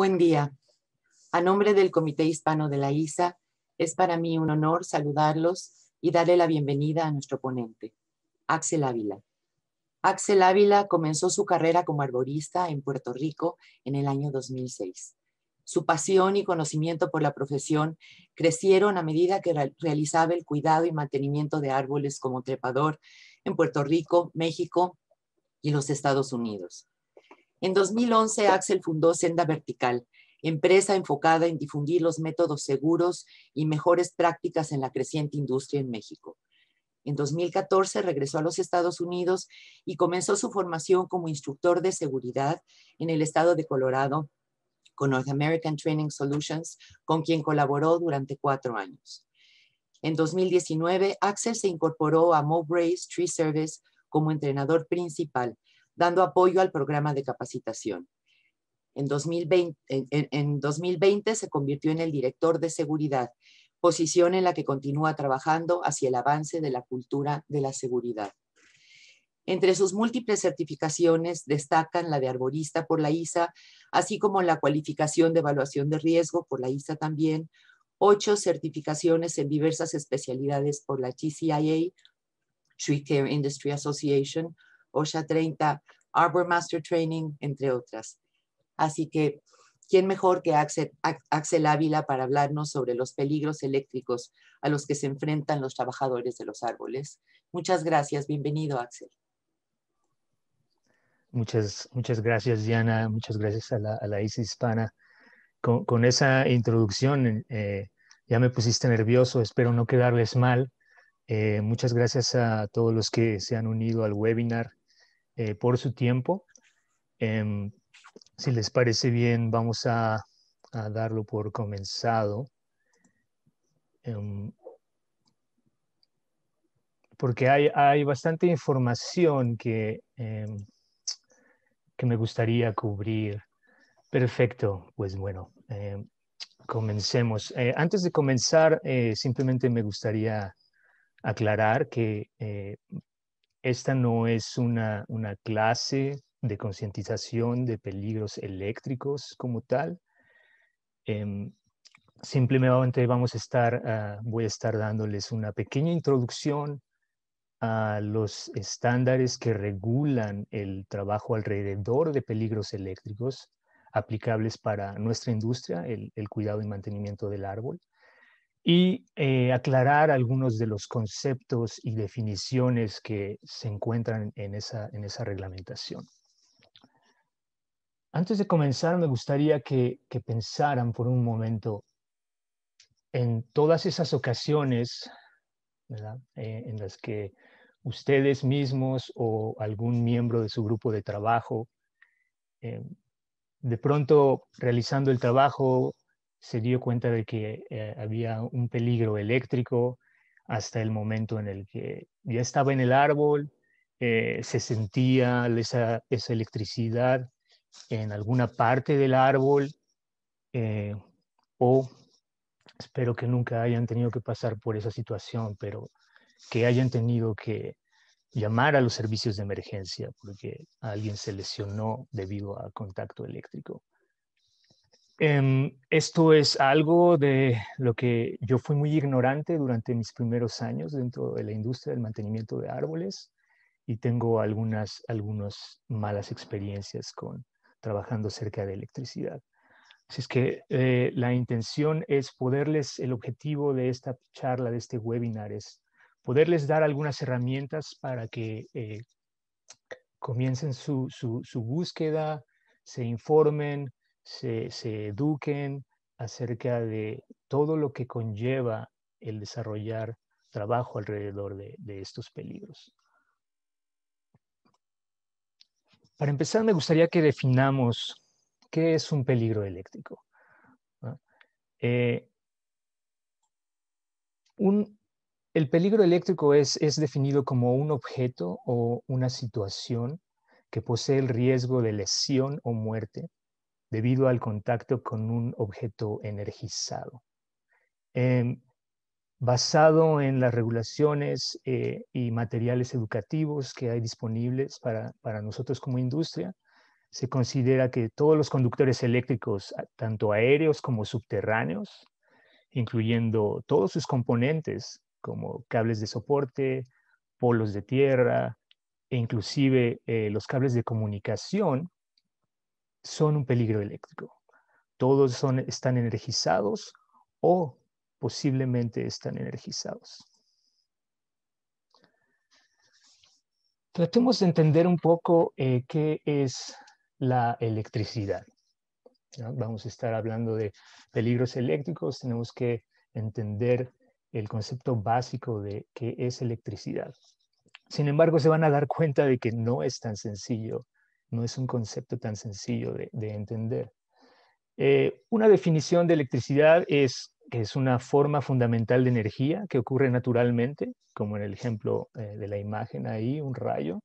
Buen día. A nombre del Comité Hispano de la ISA, es para mí un honor saludarlos y darle la bienvenida a nuestro ponente, Axel Ávila. Axel Ávila comenzó su carrera como arborista en Puerto Rico en el año 2006. Su pasión y conocimiento por la profesión crecieron a medida que realizaba el cuidado y mantenimiento de árboles como trepador en Puerto Rico, México y los Estados Unidos. En 2011, Axel fundó Senda Vertical, empresa enfocada en difundir los métodos seguros y mejores prácticas en la creciente industria en México. En 2014 regresó a los Estados Unidos y comenzó su formación como instructor de seguridad en el estado de Colorado con North American Training Solutions, con quien colaboró durante cuatro años. En 2019, Axel se incorporó a Mowbray's Tree Service como entrenador principal, dando apoyo al programa de capacitación. En 2020, se convirtió en el director de seguridad, posición en la que continúa trabajando hacia el avance de la cultura de la seguridad. Entre sus múltiples certificaciones destacan la de arborista por la ISA, así como la cualificación de evaluación de riesgo por la ISA también, ocho certificaciones en diversas especialidades por la TCIA, Tree Care Industry Association, OSHA 30, Arbor Master Training, entre otras. Así que, ¿quién mejor que Axel, Ávila para hablarnos sobre los peligros eléctricos a los que se enfrentan los trabajadores de los árboles? Muchas gracias, bienvenido Axel. Muchas, muchas gracias Diana, muchas gracias a la, a ICI Hispana. Con, esa introducción eh, ya me pusiste nervioso, espero no quedarles mal. Eh, muchas gracias a todos los que se han unido al webinar. Eh, por su tiempo. Em, si les parece bien, vamos a, darlo por comenzado. Em, porque hay, bastante información que, em, que me gustaría cubrir. Perfecto, pues bueno, comencemos. Eh, antes de comenzar, eh, simplemente me gustaría aclarar que esta no es una, clase de concientización de peligros eléctricos como tal. Em, simplemente vamos a estar, ah, voy a estar dándoles una pequeña introducción a los estándares que regulan el trabajo alrededor de peligros eléctricos aplicables para nuestra industria, el cuidado y mantenimiento del árbol y eh, aclarar algunos de los conceptos y definiciones que se encuentran en esa, en esa reglamentación. Antes de comenzar, me gustaría que, pensaran por un momento en todas esas ocasiones eh, en las que ustedes mismos o algún miembro de su grupo de trabajo, eh, de pronto realizando el trabajo se dio cuenta de que eh, había un peligro eléctrico hasta el momento en el que ya estaba en el árbol, eh, se sentía esa, electricidad en alguna parte del árbol eh, o espero que nunca hayan tenido que pasar por esa situación, pero que hayan tenido que llamar a los servicios de emergencia porque alguien se lesionó debido a contacto eléctrico. Em, esto es algo de lo que yo fui muy ignorante durante mis primeros años dentro de la industria del mantenimiento de árboles y tengo algunas, algunas malas experiencias con trabajando cerca de electricidad. Así es que eh, la intención es poderles, el objetivo de esta charla, de este webinar, es poderles dar algunas herramientas para que eh, comiencen su, su búsqueda, se informen, se, eduquen acerca de todo lo que conlleva el desarrollar trabajo alrededor de, estos peligros. Para empezar, me gustaría que definamos qué es un peligro eléctrico. Eh, el peligro eléctrico es, definido como un objeto o una situación que posee el riesgo de lesión o muerte debido al contacto con un objeto energizado. Em, basado en las regulaciones eh, y materiales educativos que hay disponibles para, nosotros como industria, se considera que todos los conductores eléctricos, tanto aéreos como subterráneos, incluyendo todos sus componentes, como cables de soporte, polos de tierra e inclusive eh, los cables de comunicación, son un peligro eléctrico. Todos están energizados o posiblemente están energizados. Tratemos de entender un poco eh, qué es la electricidad. Vamos a estar hablando de peligros eléctricos, tenemos que entender el concepto básico de qué es electricidad. Sin embargo, se van a dar cuenta de que no es tan sencillo no es un concepto tan sencillo de, entender. Eh, una definición de electricidad es que es una forma fundamental de energía que ocurre naturalmente, como en el ejemplo eh, de la imagen ahí, un rayo,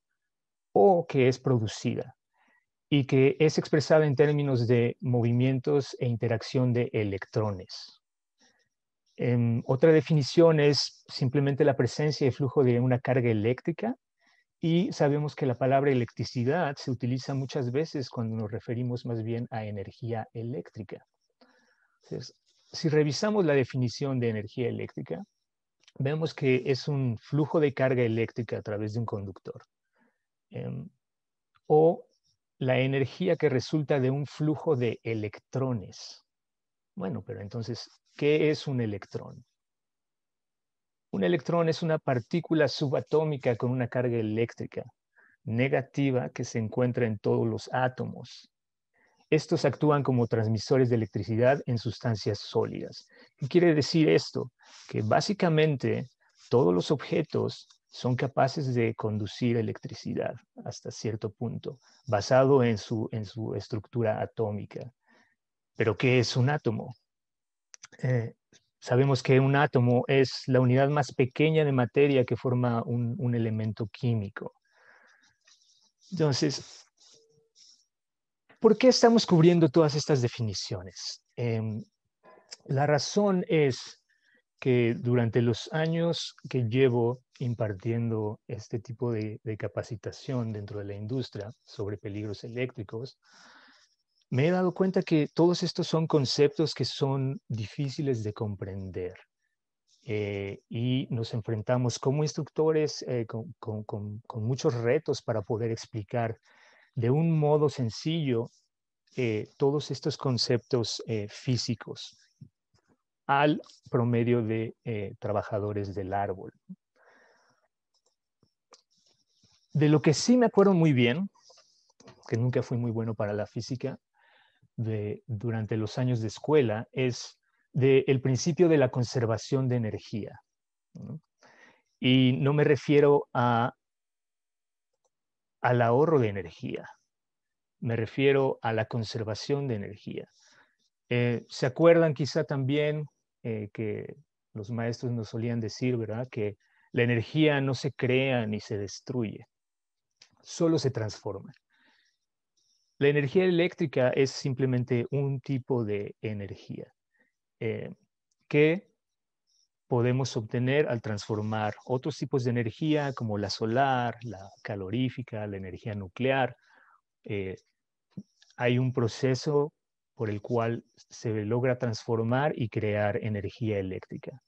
o que es producida y que es expresada en términos de movimientos e interacción de electrones. Em, otra definición es simplemente la presencia y flujo de una carga eléctrica y sabemos que la palabra electricidad se utiliza muchas veces cuando nos referimos más bien a energía eléctrica. si revisamos la definición de energía eléctrica, vemos que es un flujo de carga eléctrica a través de un conductor. Em, o la energía que resulta de un flujo de electrones. Bueno, pero entonces, ¿qué es un electrón? Un electrón es una partícula subatómica con una carga eléctrica negativa que se encuentra en todos los átomos. Estos actúan como transmisores de electricidad en sustancias sólidas. ¿Qué quiere decir esto? Que básicamente todos los objetos son capaces de conducir electricidad hasta cierto punto, basado en su, en su estructura atómica. ¿Pero qué es un átomo? Eh, Sabemos que un átomo es la unidad más pequeña de materia que forma un, elemento químico. Entonces, ¿por qué estamos cubriendo todas estas definiciones? Em, la razón es que durante los años que llevo impartiendo este tipo de capacitación dentro de la industria sobre peligros eléctricos, me he dado cuenta que todos estos son conceptos que son difíciles de comprender. Eh, y nos enfrentamos como instructores eh, con, muchos retos para poder explicar de un modo sencillo eh, todos estos conceptos físicos al promedio de trabajadores del árbol. De lo que sí me acuerdo muy bien, que nunca fui muy bueno para la física, durante los años de escuela es del principio de la conservación de energía. Y no me refiero a, al ahorro de energía, me refiero a la conservación de energía. Eh, ¿Se acuerdan quizá también eh, que los maestros nos solían decir, ¿verdad? Que la energía no se crea ni se destruye, solo se transforma. La energía eléctrica es simplemente un tipo de energía eh, que podemos obtener al transformar otros tipos de energía como la solar, la calorífica, la energía nuclear. Eh, hay un proceso por el cual se logra transformar y crear energía eléctrica.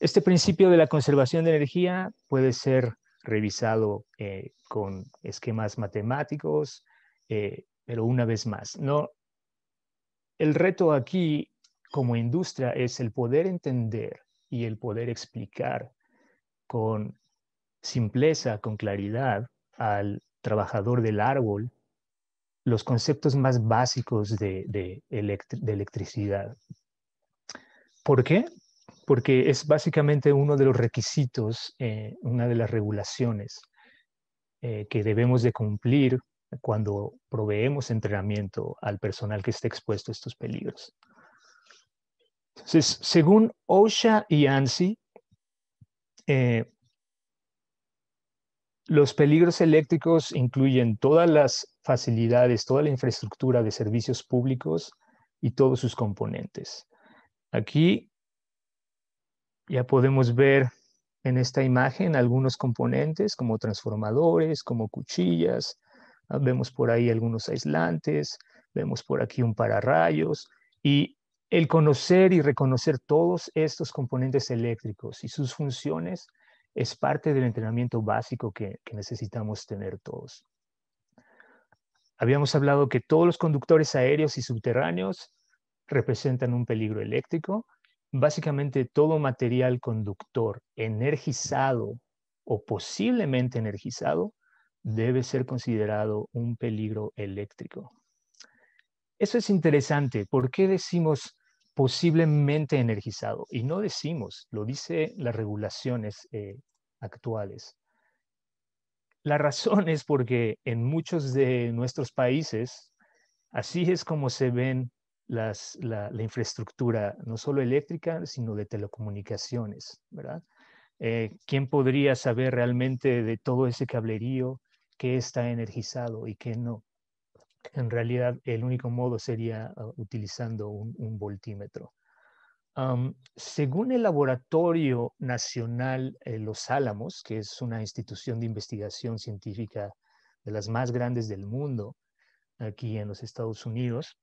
Este principio de la conservación de energía puede ser revisado eh, con esquemas matemáticos, pero una vez más, no. El reto aquí como industria es el poder entender y el poder explicar con simpleza, con claridad al trabajador del árbol los conceptos más básicos de, de, electricidad. ¿Por qué? Porque es básicamente uno de los requisitos, eh, una de las regulaciones eh, que debemos de cumplir cuando proveemos entrenamiento al personal que esté expuesto a estos peligros. Entonces, según OSHA y ANSI, eh, los peligros eléctricos incluyen todas las facilidades, toda la infraestructura de servicios públicos y todos sus componentes. Aquí ya podemos ver en esta imagen algunos componentes como transformadores, como cuchillas, Ah, vemos por ahí algunos aislantes, vemos por aquí un pararrayos y el conocer y reconocer todos estos componentes eléctricos y sus funciones es parte del entrenamiento básico que, necesitamos tener todos. Habíamos hablado que todos los conductores aéreos y subterráneos representan un peligro eléctrico. Básicamente todo material conductor energizado o posiblemente energizado debe ser considerado un peligro eléctrico. Eso es interesante. ¿Por qué decimos posiblemente energizado? Y no decimos, lo dicen las regulaciones eh, actuales. La razón es porque en muchos de nuestros países, así es como se ven las, la, infraestructura, no solo eléctrica, sino de telecomunicaciones, ¿verdad? Eh, ¿Quién podría saber realmente de todo ese cablerío? qué está energizado y que no. En realidad, el único modo sería ah, utilizando un, voltímetro. según el Laboratorio Nacional eh, Los Álamos, que es una institución de investigación científica de las más grandes del mundo, aquí en los Estados Unidos,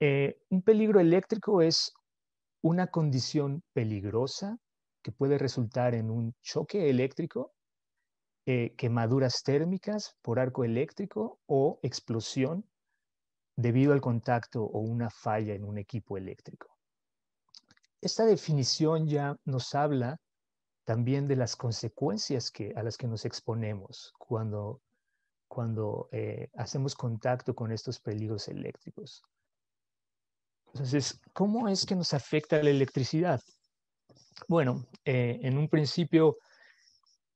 eh, un peligro eléctrico es una condición peligrosa que puede resultar en un choque eléctrico eh, quemaduras térmicas por arco eléctrico o explosión debido al contacto o una falla en un equipo eléctrico. Esta definición ya nos habla también de las consecuencias a las que nos exponemos cuando, eh, hacemos contacto con estos peligros eléctricos. Entonces, ¿cómo es que nos afecta la electricidad? Bueno, eh, en un principio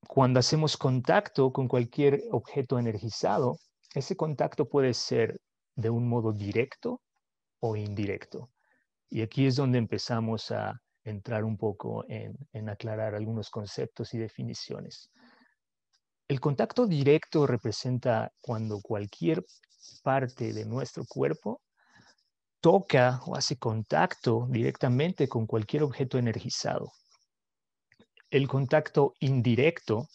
cuando hacemos contacto con cualquier objeto energizado, ese contacto puede ser de un modo directo o indirecto. Y aquí es donde empezamos a entrar un poco en, aclarar algunos conceptos y definiciones. El contacto directo representa cuando cualquier parte de nuestro cuerpo toca o hace contacto directamente con cualquier objeto energizado. El contacto indirecto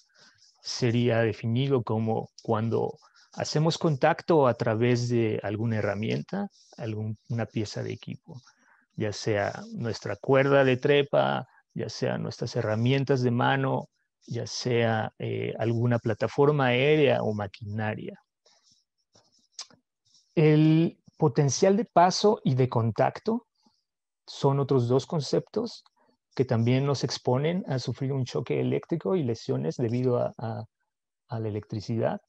sería definido como cuando hacemos contacto a través de alguna herramienta, alguna pieza de equipo, ya sea nuestra cuerda de trepa, ya sea nuestras herramientas de mano, ya sea eh, alguna plataforma aérea o maquinaria. El potencial de paso y de contacto son otros dos conceptos que también nos exponen a sufrir un choque eléctrico y lesiones debido a, la electricidad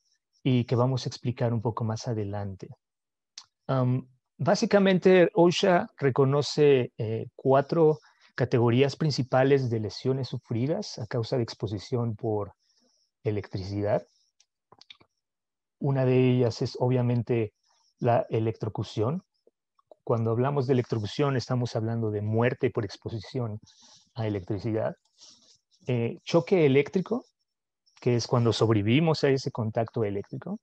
y que vamos a explicar un poco más adelante. básicamente, OSHA reconoce eh, cuatro categorías principales de lesiones sufridas a causa de exposición por electricidad. Una de ellas es obviamente la electrocución. Cuando hablamos de electrocución estamos hablando de muerte por exposición a electricidad. Eh, choque eléctrico, que es cuando sobrevivimos a ese contacto eléctrico.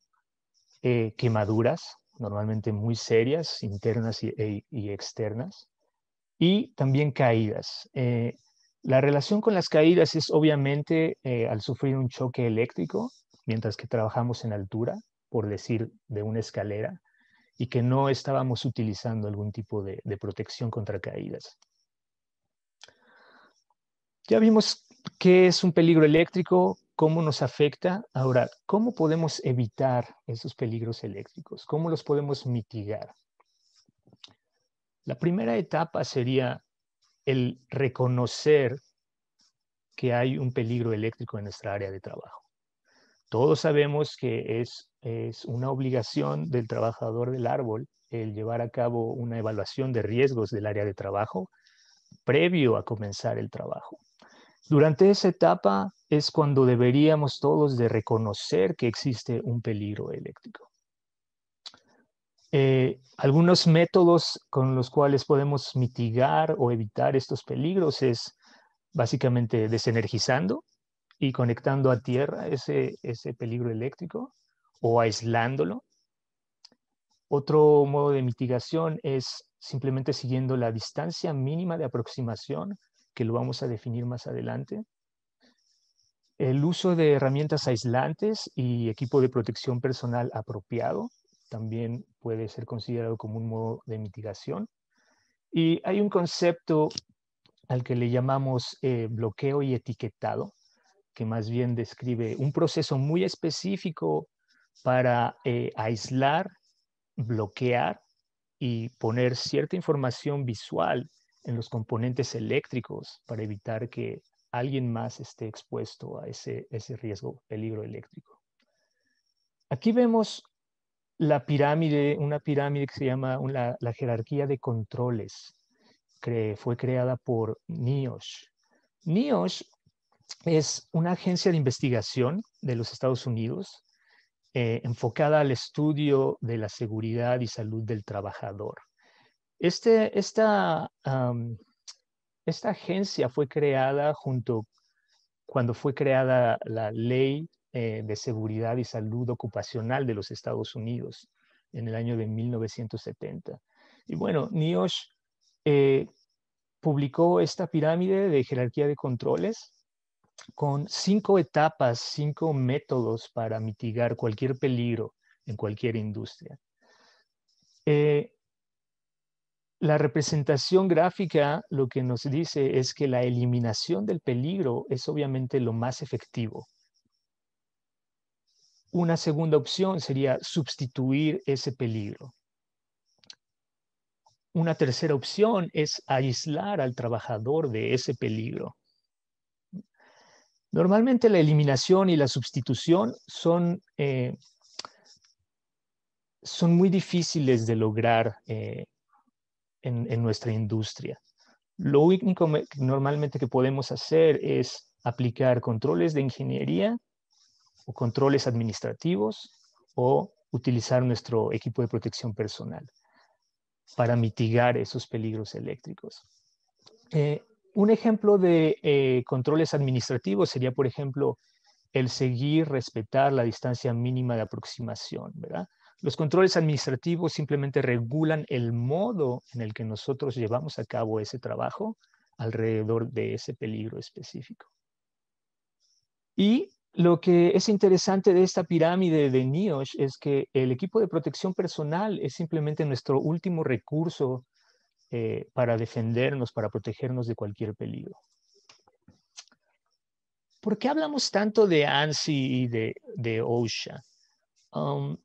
Eh, quemaduras, normalmente muy serias, internas y, e, externas. Y también caídas. Eh, la relación con las caídas es obviamente al sufrir un choque eléctrico, mientras que trabajamos en altura, por decir, de una escalera, y que no estábamos utilizando algún tipo de protección contra caídas. Ya vimos qué es un peligro eléctrico, cómo nos afecta. Ahora, ¿cómo podemos evitar esos peligros eléctricos? ¿Cómo los podemos mitigar? La primera etapa sería el reconocer que hay un peligro eléctrico en nuestra área de trabajo. Todos sabemos que es, es una obligación del trabajador del árbol el llevar a cabo una evaluación de riesgos del área de trabajo previo a comenzar el trabajo. Durante esa etapa es cuando deberíamos todos de reconocer que existe un peligro eléctrico. Eh, algunos métodos con los cuales podemos mitigar o evitar estos peligros es básicamente desenergizando y conectando a tierra ese, ese peligro eléctrico o aislándolo. Otro modo de mitigación es simplemente siguiendo la distancia mínima de aproximación que lo vamos a definir más adelante. El uso de herramientas aislantes y equipo de protección personal apropiado también puede ser considerado como un modo de mitigación. Y hay un concepto al que le llamamos eh, bloqueo y etiquetado, que más bien describe un proceso muy específico para eh, aislar, bloquear y poner cierta información visual en los componentes eléctricos para evitar que alguien más esté expuesto a ese, riesgo, peligro eléctrico. Aquí vemos la pirámide, una pirámide que se llama la jerarquía de controles. que fue creada por NIOSH. NIOSH es una agencia de investigación de los Estados Unidos eh, enfocada al estudio de la seguridad y salud del trabajador. Este, esta, esta agencia fue creada junto cuando fue creada la ley eh, de seguridad y salud ocupacional de los Estados Unidos en el año de 1970. Y bueno, NIOSH eh, publicó esta pirámide de jerarquía de controles con cinco etapas, cinco métodos para mitigar cualquier peligro en cualquier industria. Eh, la representación gráfica lo que nos dice es que la eliminación del peligro es obviamente lo más efectivo. Una segunda opción sería sustituir ese peligro. Una tercera opción es aislar al trabajador de ese peligro. Normalmente la eliminación y la sustitución son, eh, son muy difíciles de lograr eh, en, nuestra industria. Lo único normalmente que podemos hacer es aplicar controles de ingeniería o controles administrativos o utilizar nuestro equipo de protección personal para mitigar esos peligros eléctricos. Eh, un ejemplo de eh, controles administrativos sería, por ejemplo, el seguir, respetar la distancia mínima de aproximación, ¿verdad? Los controles administrativos simplemente regulan el modo en el que nosotros llevamos a cabo ese trabajo alrededor de ese peligro específico. Y lo que es interesante de esta pirámide de NIOSH es que el equipo de protección personal es simplemente nuestro último recurso eh, para defendernos, para protegernos de cualquier peligro. ¿Por qué hablamos tanto de ANSI y de, OSHA? Um,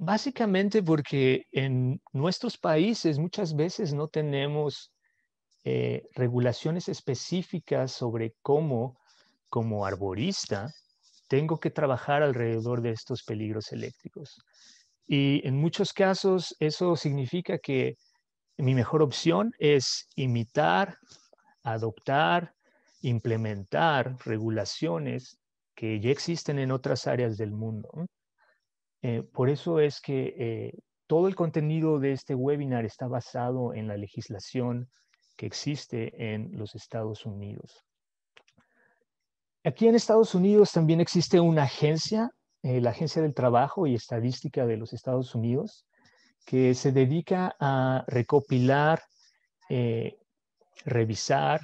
Básicamente porque en nuestros países muchas veces no tenemos eh, regulaciones específicas sobre cómo, como arborista, tengo que trabajar alrededor de estos peligros eléctricos. Y en muchos casos eso significa que mi mejor opción es imitar, adoptar, implementar regulaciones que ya existen en otras áreas del mundo. Eh, por eso es que eh, todo el contenido de este webinar está basado en la legislación que existe en los Estados Unidos. Aquí en Estados Unidos también existe una agencia, eh, la Agencia del Trabajo y Estadística de los Estados Unidos, que se dedica a recopilar, revisar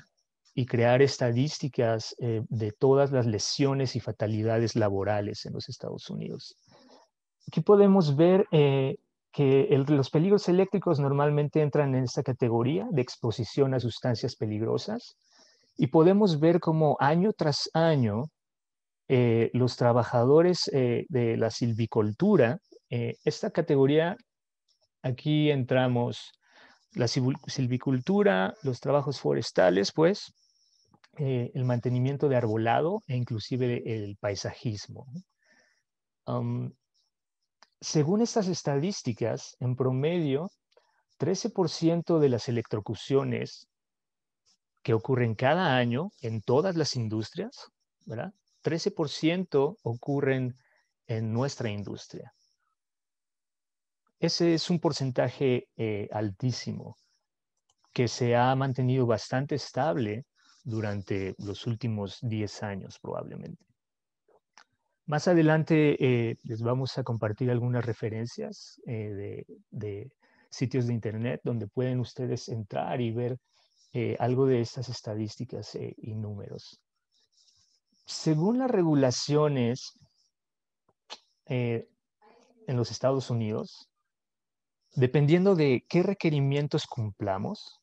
y crear estadísticas de todas las lesiones y fatalidades laborales en los Estados Unidos. Aquí podemos ver eh, que los peligros eléctricos normalmente entran en esta categoría de exposición a sustancias peligrosas y podemos ver cómo año tras año eh, los trabajadores eh, de la silvicultura, esta categoría, aquí entramos la silvicultura, los trabajos forestales, pues, el mantenimiento de arbolado e inclusive el paisajismo. Um, según estas estadísticas, en promedio, 13% de las electrocuciones que ocurren cada año en todas las industrias, ¿verdad? 13% ocurren en nuestra industria. Ese es un porcentaje eh, altísimo que se ha mantenido bastante estable durante los últimos 10 años probablemente. Más adelante eh, les vamos a compartir algunas referencias eh, de, sitios de Internet donde pueden ustedes entrar y ver eh, algo de estas estadísticas y números. Según las regulaciones en los Estados Unidos, dependiendo de qué requerimientos cumplamos,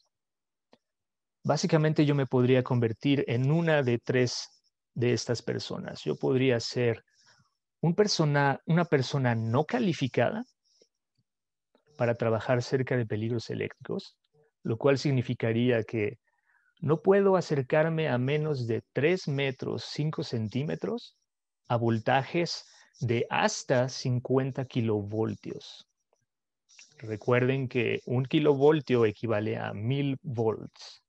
básicamente yo me podría convertir en una de tres de estas personas. Yo podría ser una persona no calificada para trabajar cerca de peligros eléctricos, lo cual significaría que no puedo acercarme a menos de 3 metros 5 centímetros a voltajes de hasta 50 kilovoltios. Recuerden que un kilovoltio equivale a 1000 volts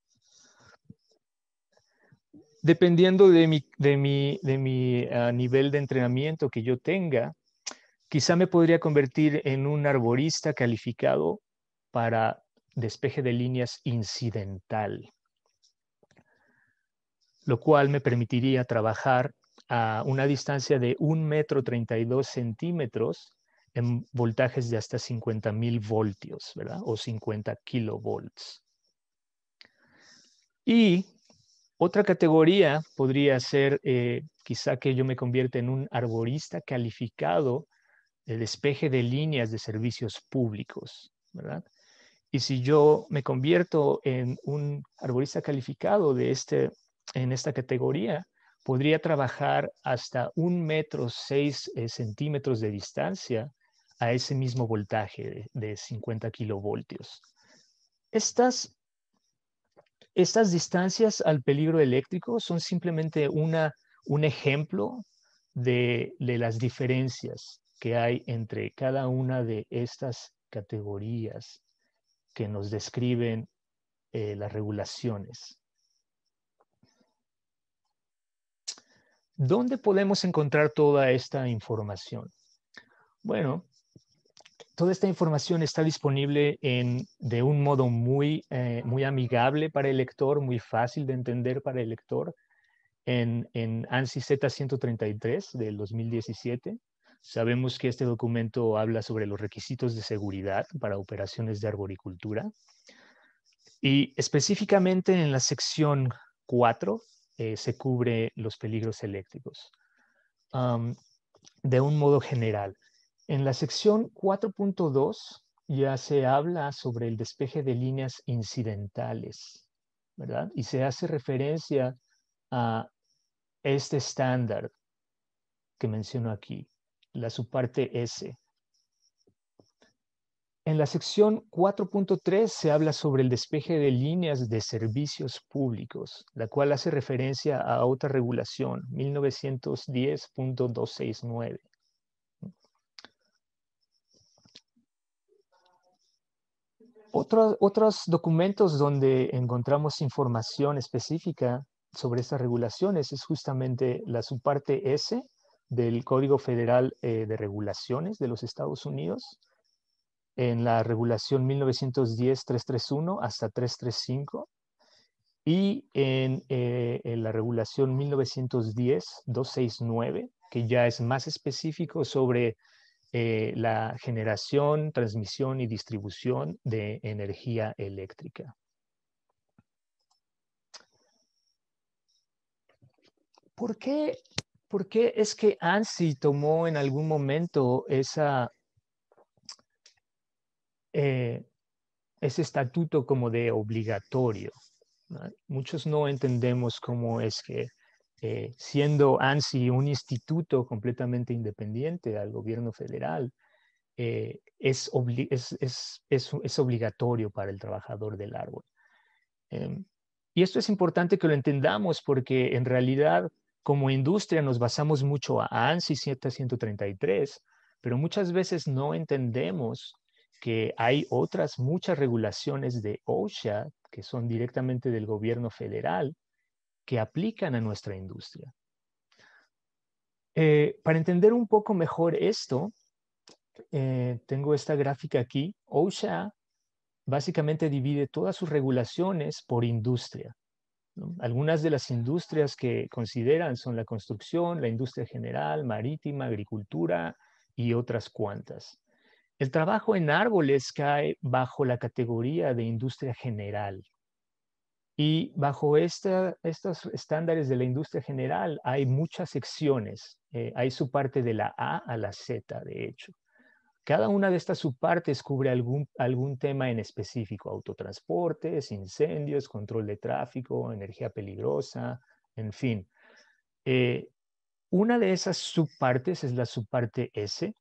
dependiendo de mi, de mi, ah, nivel de entrenamiento que yo tenga, quizá me podría convertir en un arborista calificado para despeje de líneas incidental, lo cual me permitiría trabajar a una distancia de 1 metro 32 centímetros en voltajes de hasta 50.000 voltios, ¿verdad? O 50 kilovolts. Y otra categoría podría ser eh, quizá que yo me convierta en un arborista calificado de despeje de líneas de servicios públicos, ¿verdad? Y si yo me convierto en un arborista calificado de este, en esta categoría, podría trabajar hasta un metro seis eh, centímetros de distancia a ese mismo voltaje de, de 50 kilovoltios. Estas estas distancias al peligro eléctrico son simplemente un ejemplo de, las diferencias que hay entre cada una de estas categorías que nos describen eh, las regulaciones. ¿Dónde podemos encontrar toda esta información? Bueno, toda esta información está disponible en, de un modo eh, muy, amigable para el lector, muy fácil de entender para el lector, en, en ANSI Z133 del 2017. Sabemos que este documento habla sobre los requisitos de seguridad para operaciones de arboricultura. Y específicamente en la sección 4 eh, se cubre los peligros eléctricos de un modo general. En la sección 4.2 ya se habla sobre el despeje de líneas incidentales, ¿verdad? Y se hace referencia a este estándar que menciono aquí, la subparte S. En la sección 4.3 se habla sobre el despeje de líneas de servicios públicos, la cual hace referencia a otra regulación, 1910.269. Otros, documentos donde encontramos información específica sobre estas regulaciones es justamente la subparte S del Código Federal eh, de Regulaciones de los Estados Unidos, en la regulación 1910-331 hasta 335 y en, eh, en la regulación 1910-269, que ya es más específico sobre eh, la generación, transmisión y distribución de energía eléctrica. ¿Por qué, por es que ANSI tomó en algún momento esa, eh, ese estatuto como de obligatorio? Muchos no entendemos cómo es que eh, siendo ANSI un instituto completamente independiente al gobierno federal, eh, es, obligatorio para el trabajador del árbol. Em, y esto es importante que lo entendamos porque en realidad como industria nos basamos mucho a ANSI 733, pero muchas veces no entendemos que hay otras muchas regulaciones de OSHA que son directamente del gobierno federal que aplican a nuestra industria. Eh, para entender un poco mejor esto, eh, tengo esta gráfica aquí. OSHA básicamente divide todas sus regulaciones por industria. Algunas de las industrias que consideran son la construcción, la industria general, marítima, agricultura y otras cuantas. El trabajo en árboles cae bajo la categoría de industria general. Y bajo estos estándares de la industria general hay muchas secciones. Eh, hay su parte de la A a la Z, de hecho. Cada una de estas subpartes cubre algún, algún tema en específico, autotransportes, incendios, control de tráfico, energía peligrosa, en fin. Eh, una de esas subpartes es la subparte S,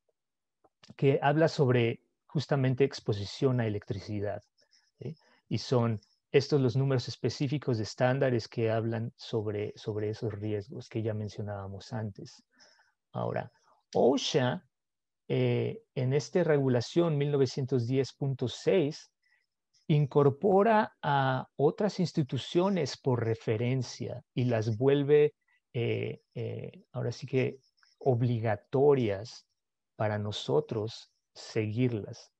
que habla sobre justamente exposición a electricidad. Y son estos los números específicos de estándares que hablan sobre, esos riesgos que ya mencionábamos antes. Ahora, OSHA, eh, en esta regulación 1910.6, incorpora a otras instituciones por referencia y las vuelve, eh, eh, ahora sí que, obligatorias para nosotros seguirlas.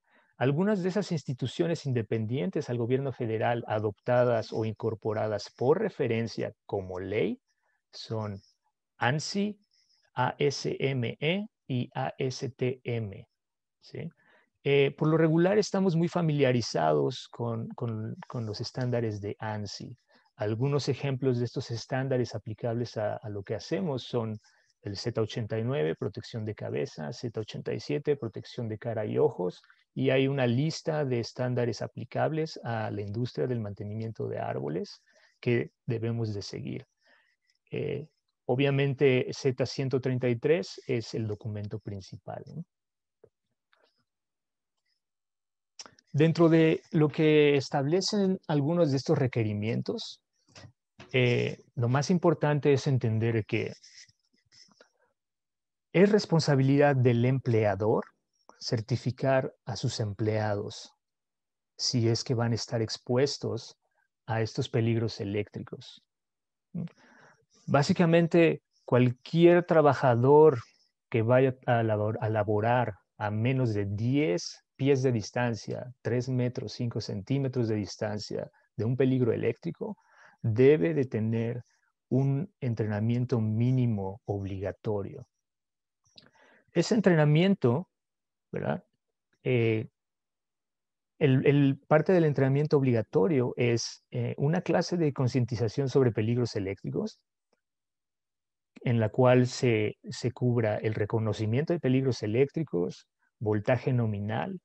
Algunas de esas instituciones independientes al gobierno federal adoptadas o incorporadas por referencia como ley son ANSI, ASME y ASTM. Eh, por lo regular estamos muy familiarizados con, los estándares de ANSI. Algunos ejemplos de estos estándares aplicables a, a lo que hacemos son el Z89, protección de cabeza, Z87, protección de cara y ojos, y hay una lista de estándares aplicables a la industria del mantenimiento de árboles que debemos de seguir. Eh, obviamente Z133 es el documento principal. Dentro de lo que establecen algunos de estos requerimientos, eh, lo más importante es entender que es responsabilidad del empleador certificar a sus empleados si es que van a estar expuestos a estos peligros eléctricos. Básicamente, cualquier trabajador que vaya a, laborar a menos de 10 pies de distancia, 3 metros, 5 centímetros de distancia de un peligro eléctrico, debe de tener un entrenamiento mínimo obligatorio ese entrenamiento, ¿verdad? Eh, el, parte del entrenamiento obligatorio es eh, una clase de concientización sobre peligros eléctricos, en la cual se, se cubra el reconocimiento de peligros eléctricos, voltaje nominal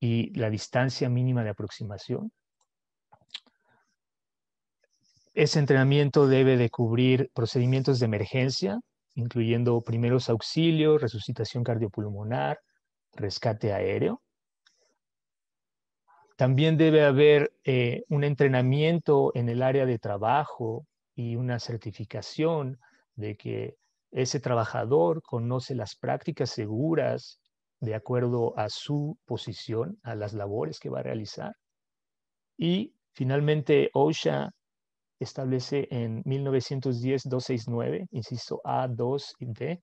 y la distancia mínima de aproximación. Ese entrenamiento debe de cubrir procedimientos de emergencia incluyendo primeros auxilios, resucitación cardiopulmonar, rescate aéreo. También debe haber eh, un entrenamiento en el área de trabajo y una certificación de que ese trabajador conoce las prácticas seguras de acuerdo a su posición, a las labores que va a realizar. Y finalmente, OSHA establece en 1910-269, insisto, A, 2 y D,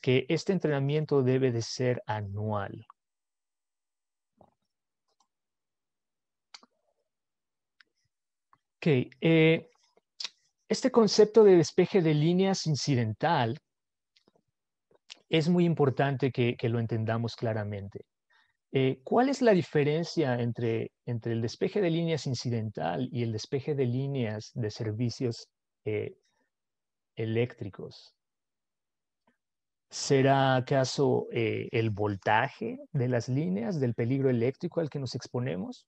que este entrenamiento debe de ser anual. Ok, eh, este concepto de despeje de líneas incidental es muy importante que lo entendamos claramente. Eh, ¿Cuál es la diferencia entre, el despeje de líneas incidental y el despeje de líneas de servicios eh, eléctricos? ¿Será acaso eh, el voltaje de las líneas del peligro eléctrico al que nos exponemos?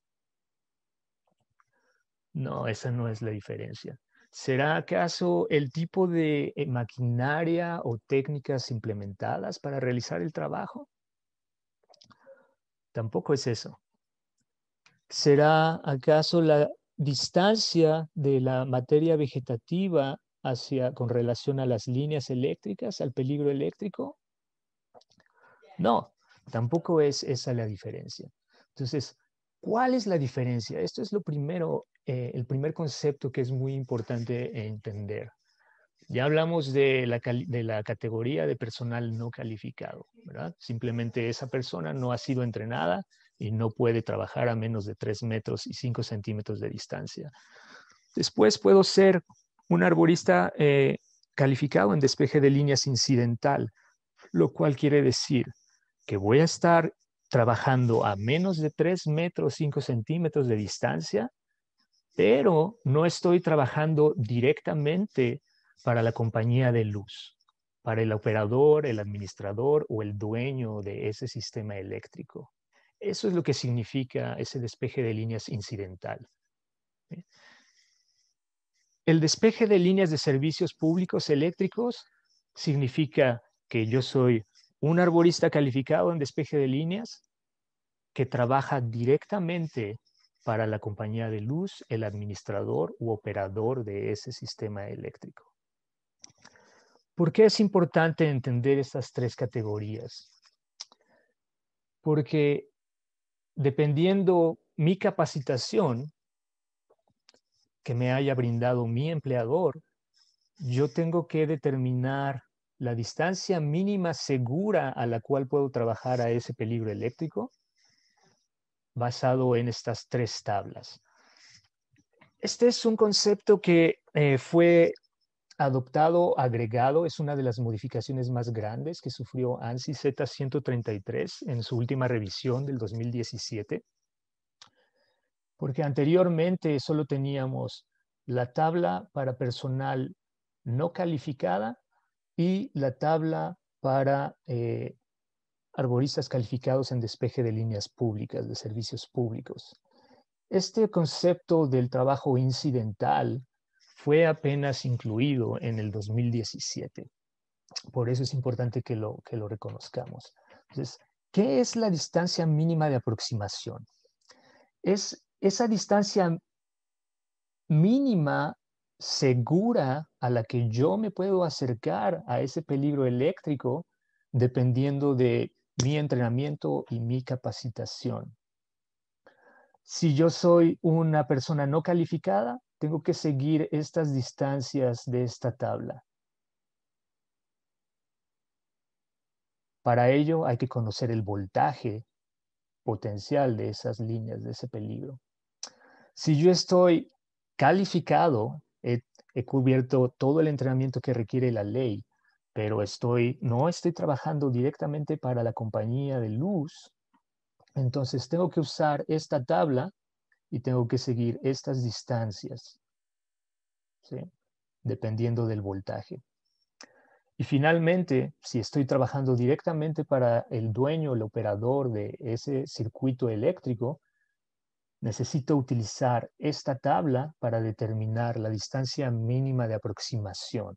No, esa no es la diferencia. ¿Será acaso el tipo de maquinaria o técnicas implementadas para realizar el trabajo? Tampoco es eso. ¿Será acaso la distancia de la materia vegetativa hacia, con relación a las líneas eléctricas, al peligro eléctrico? No, tampoco es esa la diferencia. Entonces, ¿cuál es la diferencia? Esto es lo primero, eh, el primer concepto que es muy importante entender. Ya hablamos de la, de la, categoría de personal no calificado, ¿verdad? Simplemente esa persona no ha sido entrenada y no puede trabajar a menos de 3 metros y 5 centímetros de distancia. Después puedo ser un arborista eh, calificado en despeje de líneas incidental, lo cual quiere decir que voy a estar trabajando a menos de 3 metros 5 centímetros de distancia, pero no estoy trabajando directamente para la compañía de luz, para el operador, el administrador o el dueño de ese sistema eléctrico. Eso es lo que significa ese despeje de líneas incidental. ¿Eh? El despeje de líneas de servicios públicos eléctricos significa que yo soy un arborista calificado en despeje de líneas que trabaja directamente para la compañía de luz, el administrador u operador de ese sistema eléctrico. ¿Por qué es importante entender estas tres categorías? Porque dependiendo mi capacitación que me haya brindado mi empleador, yo tengo que determinar la distancia mínima segura a la cual puedo trabajar a ese peligro eléctrico basado en estas tres tablas. Este es un concepto que eh, fue adoptado agregado es una de las modificaciones más grandes que sufrió ANSI Z133 en su última revisión del 2017, porque anteriormente solo teníamos la tabla para personal no calificada y la tabla para eh, arboristas calificados en despeje de líneas públicas, de servicios públicos. Este concepto del trabajo incidental fue apenas incluido en el 2017. Por eso es importante que lo, que lo reconozcamos. Entonces, ¿qué es la distancia mínima de aproximación? Es esa distancia mínima segura a la que yo me puedo acercar a ese peligro eléctrico dependiendo de mi entrenamiento y mi capacitación. Si yo soy una persona no calificada, tengo que seguir estas distancias de esta tabla. Para ello hay que conocer el voltaje potencial de esas líneas, de ese peligro. Si yo estoy calificado, he, cubierto todo el entrenamiento que requiere la ley, pero estoy, no estoy trabajando directamente para la compañía de luz, entonces tengo que usar esta tabla y tengo que seguir estas distancias, dependiendo del voltaje. Y finalmente, si estoy trabajando directamente para el dueño, el operador de ese circuito eléctrico, necesito utilizar esta tabla para determinar la distancia mínima de aproximación.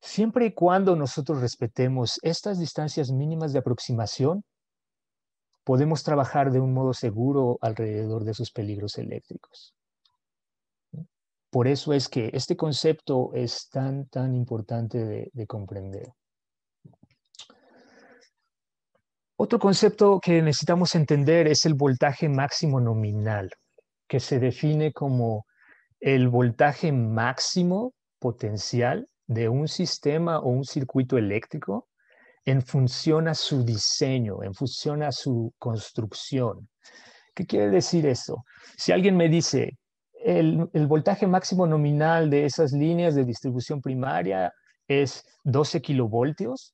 Siempre y cuando nosotros respetemos estas distancias mínimas de aproximación, podemos trabajar de un modo seguro alrededor de esos peligros eléctricos. Por eso es que este concepto es tan, tan importante de, de comprender. Otro concepto que necesitamos entender es el voltaje máximo nominal, que se define como el voltaje máximo potencial de un sistema o un circuito eléctrico en función a su diseño, en función a su construcción. ¿Qué quiere decir eso? Si alguien me dice, el, el voltaje máximo nominal de esas líneas de distribución primaria es 12 kilovoltios,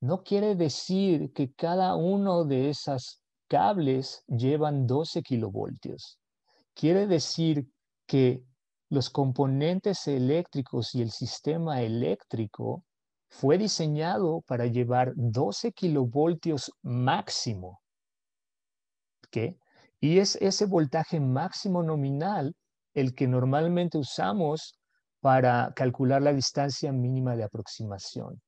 no quiere decir que cada uno de esos cables llevan 12 kilovoltios. Quiere decir que los componentes eléctricos y el sistema eléctrico fue diseñado para llevar 12 kilovoltios máximo. ¿Qué? Y es ese voltaje máximo nominal el que normalmente usamos para calcular la distancia mínima de aproximación.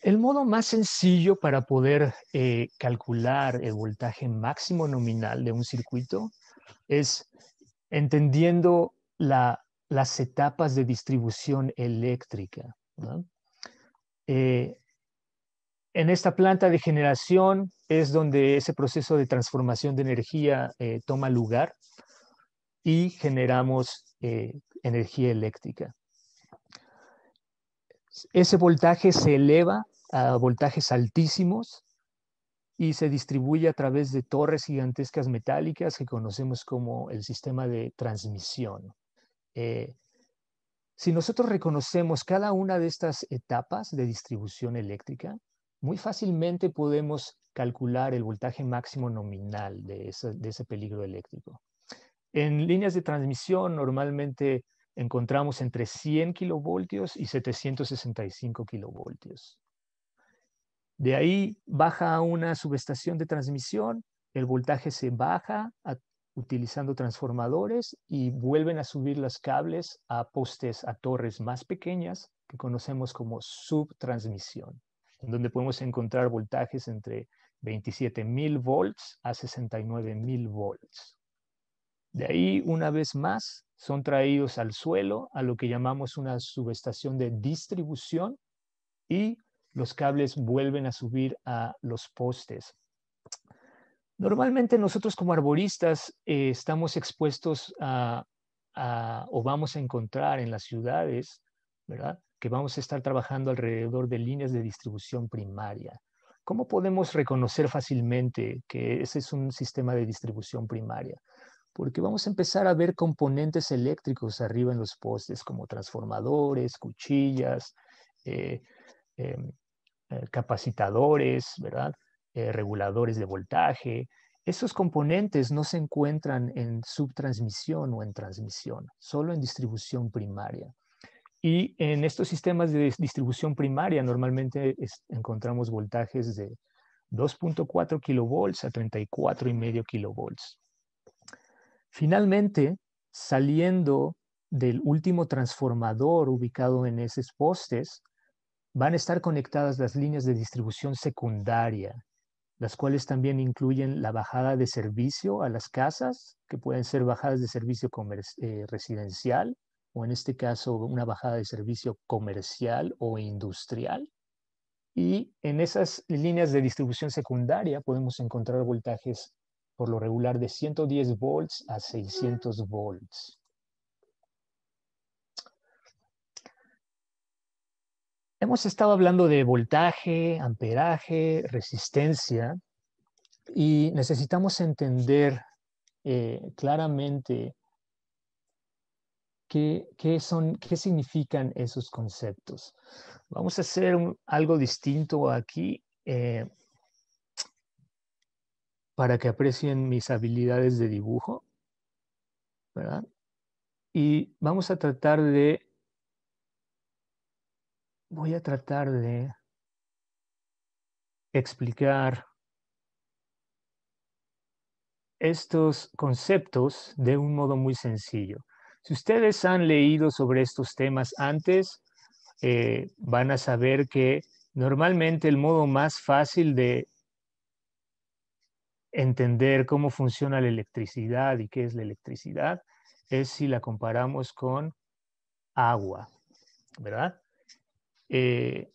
El modo más sencillo para poder eh, calcular el voltaje máximo nominal de un circuito es entendiendo las etapas de distribución eléctrica. Eh, en esta planta de generación es donde ese proceso de transformación de energía eh, toma lugar y generamos eh, energía eléctrica. Ese voltaje se eleva a voltajes altísimos y se distribuye a través de torres gigantescas metálicas que conocemos como el sistema de transmisión. Eh, si nosotros reconocemos cada una de estas etapas de distribución eléctrica, muy fácilmente podemos calcular el voltaje máximo nominal de ese peligro eléctrico. En líneas de transmisión normalmente encontramos entre 100 kilovoltios y 765 kilovoltios. De ahí baja a una subestación de transmisión, el voltaje se baja utilizando transformadores y vuelven a subir los cables a postes, a torres más pequeñas que conocemos como subtransmisión, en donde podemos encontrar voltajes entre 27.000 volts a 69.000 volts. De ahí, una vez más, son traídos al suelo a lo que llamamos una subestación de distribución y los cables vuelven a subir a los postes. Normalmente nosotros como arboristas eh, estamos expuestos a, o vamos a encontrar en las ciudades, ¿verdad? Que vamos a estar trabajando alrededor de líneas de distribución primaria. ¿Cómo podemos reconocer fácilmente que ese es un sistema de distribución primaria? Porque vamos a empezar a ver componentes eléctricos arriba en los postes, como transformadores, cuchillas, eh, em, eh, capacitadores, ¿verdad? Eh, reguladores de voltaje. Esos componentes no se encuentran en subtransmisión o en transmisión, solo en distribución primaria. Y en estos sistemas de distribución primaria normalmente encontramos voltajes de 2.4 kilovolts a 34,5 kilovolts. Finalmente, saliendo del último transformador ubicado en esos postes, Van a estar conectadas las líneas de distribución secundaria, las cuales también incluyen la bajada de servicio a las casas, que pueden ser bajadas de servicio eh, residencial, o en este caso una bajada de servicio comercial o industrial. Y en esas líneas de distribución secundaria podemos encontrar voltajes por lo regular de 110 volts a 600 volts. Hemos estado hablando de voltaje, amperaje, resistencia y necesitamos entender eh, claramente qué, son, qué significan esos conceptos. Vamos a hacer algo distinto aquí. Eh, para que aprecien mis habilidades de dibujo, Y vamos a tratar de voy a tratar de explicar estos conceptos de un modo muy sencillo. Si ustedes han leído sobre estos temas antes, eh, van a saber que normalmente el modo más fácil de entender cómo funciona la electricidad y qué es la electricidad es si la comparamos con agua, ¿verdad? Eh,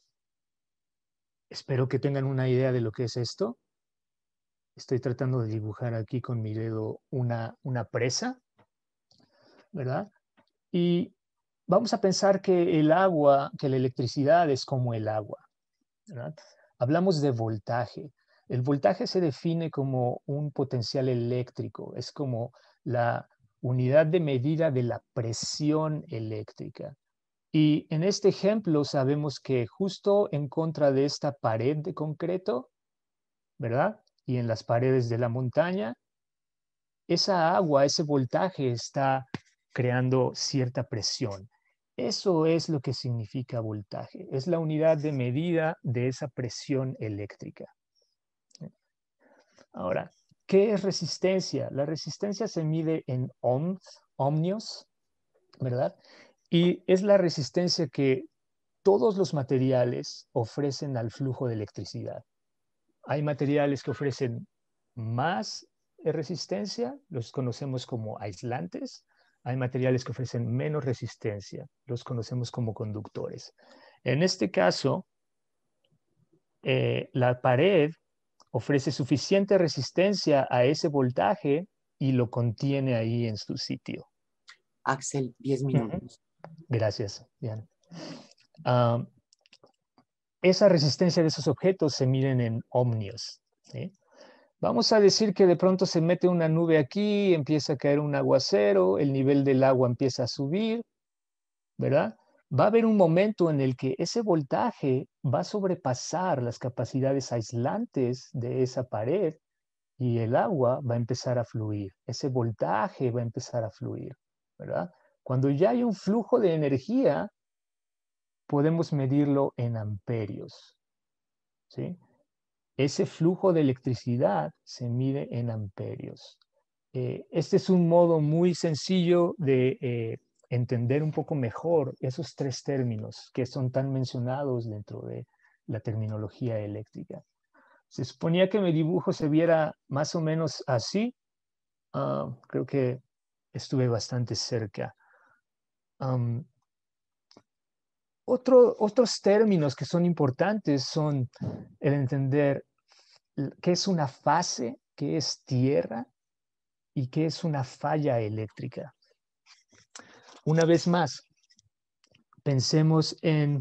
espero que tengan una idea de lo que es esto. Estoy tratando de dibujar aquí con mi dedo una, una presa, ¿verdad? Y vamos a pensar que el agua, que la electricidad es como el agua. Hablamos de voltaje. El voltaje se define como un potencial eléctrico, es como la unidad de medida de la presión eléctrica. Y en este ejemplo sabemos que justo en contra de esta pared de concreto, ¿verdad? Y en las paredes de la montaña, esa agua, ese voltaje está creando cierta presión. Eso es lo que significa voltaje. Es la unidad de medida de esa presión eléctrica. Ahora, ¿qué es resistencia? La resistencia se mide en ohms, ohmios, ¿verdad? Y es la resistencia que todos los materiales ofrecen al flujo de electricidad. Hay materiales que ofrecen más resistencia, los conocemos como aislantes. Hay materiales que ofrecen menos resistencia, los conocemos como conductores. En este caso, eh, la pared ofrece suficiente resistencia a ese voltaje y lo contiene ahí en su sitio. Axel, 10 minutos. Gracias, Diana. Ah, esa resistencia de esos objetos se miden en ohmios. Vamos a decir que de pronto se mete una nube aquí, empieza a caer un aguacero, el nivel del agua empieza a subir, ¿verdad? Va a haber un momento en el que ese voltaje va a sobrepasar las capacidades aislantes de esa pared y el agua va a empezar a fluir. Ese voltaje va a empezar a fluir, ¿verdad? Cuando ya hay un flujo de energía, podemos medirlo en amperios. Ese flujo de electricidad se mide en amperios. Eh, este es un modo muy sencillo de eh, entender un poco mejor esos tres términos que son tan mencionados dentro de la terminología eléctrica. Se suponía que mi dibujo se viera más o menos así. Ah, creo que estuve bastante cerca otros términos que son importantes son el entender qué es una fase, qué es tierra y qué es una falla eléctrica. Una vez más, pensemos en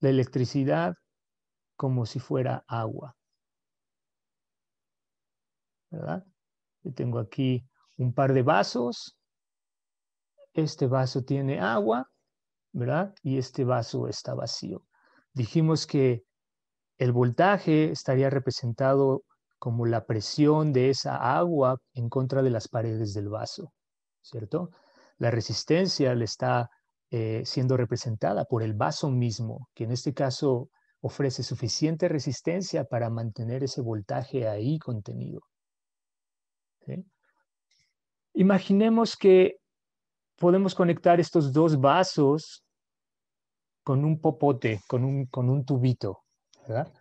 la electricidad como si fuera agua. ¿Verdad? Yo tengo aquí un par de vasos este vaso tiene agua, ¿verdad? Y este vaso está vacío. Dijimos que el voltaje estaría representado como la presión de esa agua en contra de las paredes del vaso, ¿cierto? La resistencia le está eh, siendo representada por el vaso mismo, que en este caso ofrece suficiente resistencia para mantener ese voltaje ahí contenido. Imaginemos que podemos conectar estos dos vasos con un popote, con un, con un tubito, ¿verdad?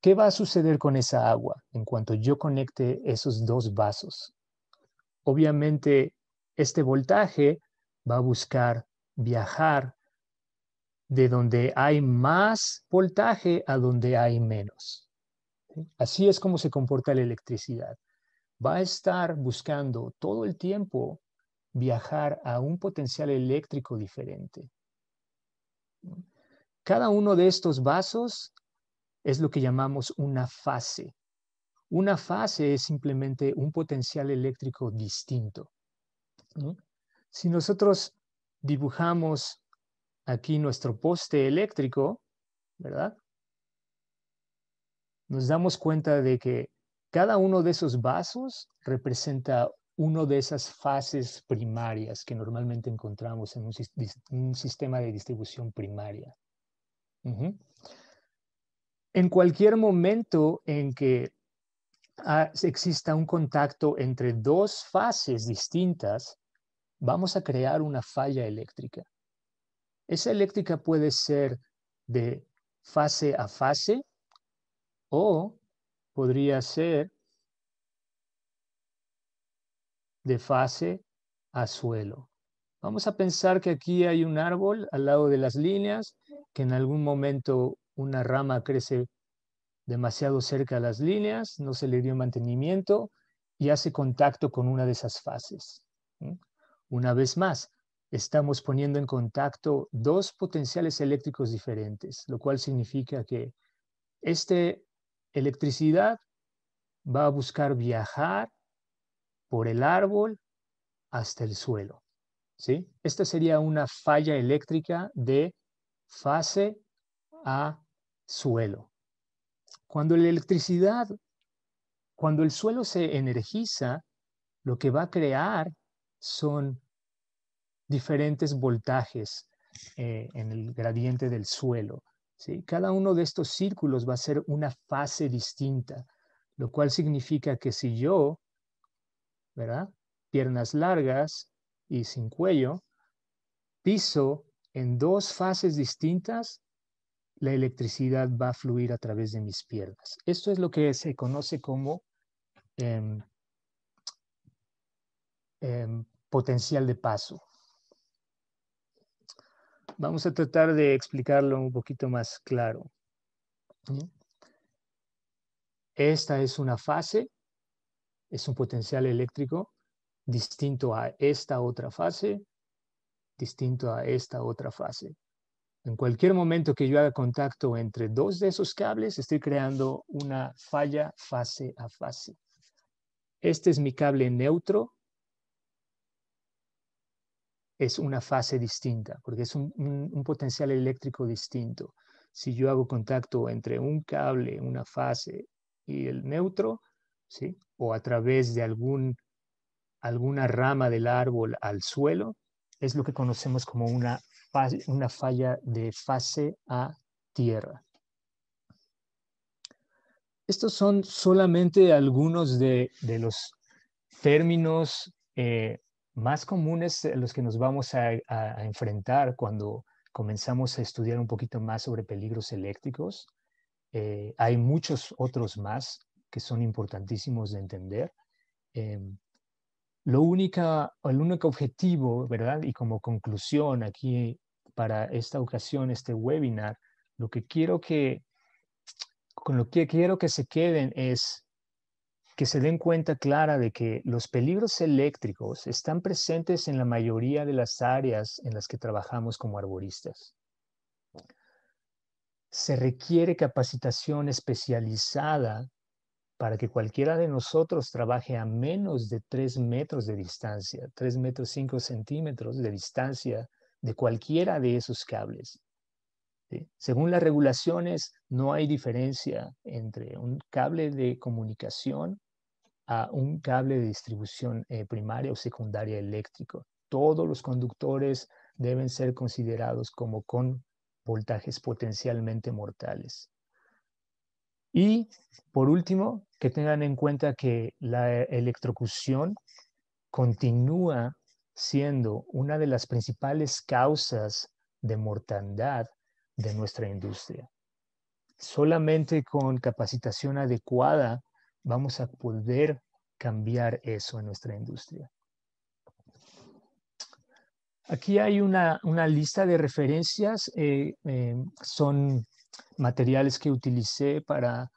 ¿Qué va a suceder con esa agua en cuanto yo conecte esos dos vasos? Obviamente, este voltaje va a buscar viajar de donde hay más voltaje a donde hay menos. Así es como se comporta la electricidad. Va a estar buscando todo el tiempo viajar a un potencial eléctrico diferente. Cada uno de estos vasos es lo que llamamos una fase. Una fase es simplemente un potencial eléctrico distinto. Si nosotros dibujamos aquí nuestro poste eléctrico, ¿verdad? Nos damos cuenta de que cada uno de esos vasos representa una de esas fases primarias que normalmente encontramos en un, sistema de distribución primaria. En cualquier momento en que exista un contacto entre dos fases distintas, vamos a crear una falla eléctrica. Esa eléctrica puede ser de fase a fase o podría ser de fase a suelo. Vamos a pensar que aquí hay un árbol al lado de las líneas, que en algún momento una rama crece demasiado cerca a las líneas, no se le dio mantenimiento y hace contacto con una de esas fases. Una vez más, estamos poniendo en contacto dos potenciales eléctricos diferentes, lo cual significa que esta electricidad va a buscar viajar por el árbol hasta el suelo. ¿sí? Esta sería una falla eléctrica de fase a suelo. Cuando la electricidad, cuando el suelo se energiza, lo que va a crear son diferentes voltajes eh, en el gradiente del suelo. ¿sí? Cada uno de estos círculos va a ser una fase distinta, lo cual significa que si yo ¿verdad? Piernas largas y sin cuello. Piso en dos fases distintas, la electricidad va a fluir a través de mis piernas. Esto es lo que se conoce como em, em, potencial de paso. Vamos a tratar de explicarlo un poquito más claro. Esta es una fase es un potencial eléctrico distinto a esta otra fase, distinto a esta otra fase. En cualquier momento que yo haga contacto entre dos de esos cables, estoy creando una falla fase a fase. Este es mi cable neutro. Es una fase distinta, porque es un, potencial eléctrico distinto. Si yo hago contacto entre un cable, una fase y el neutro, o a través de alguna rama del árbol al suelo, es lo que conocemos como una, falla de fase a tierra. Estos son solamente algunos de, los términos eh, más comunes a eh, los que nos vamos a, enfrentar cuando comenzamos a estudiar un poquito más sobre peligros eléctricos. Eh, hay muchos otros más, que son importantísimos de entender. Em, lo única, el único objetivo, ¿verdad? Y como conclusión aquí para esta ocasión, este webinar, lo que quiero que, con lo que quiero que se queden es que se den cuenta clara de que los peligros eléctricos están presentes en la mayoría de las áreas en las que trabajamos como arboristas. Se requiere capacitación especializada para que cualquiera de nosotros trabaje a menos de 3 metros de distancia, 3 metros 5 centímetros de distancia de cualquiera de esos cables. Según las regulaciones, no hay diferencia entre un cable de comunicación a un cable de distribución eh, primaria o secundaria eléctrico. Todos los conductores deben ser considerados como con voltajes potencialmente mortales. Y por último, que tengan en cuenta que la electrocución continúa siendo una de las principales causas de mortandad de nuestra industria. Solamente con capacitación adecuada vamos a poder cambiar eso en nuestra industria. Aquí hay una, lista de referencias, eh, eh, son materiales que utilicé para,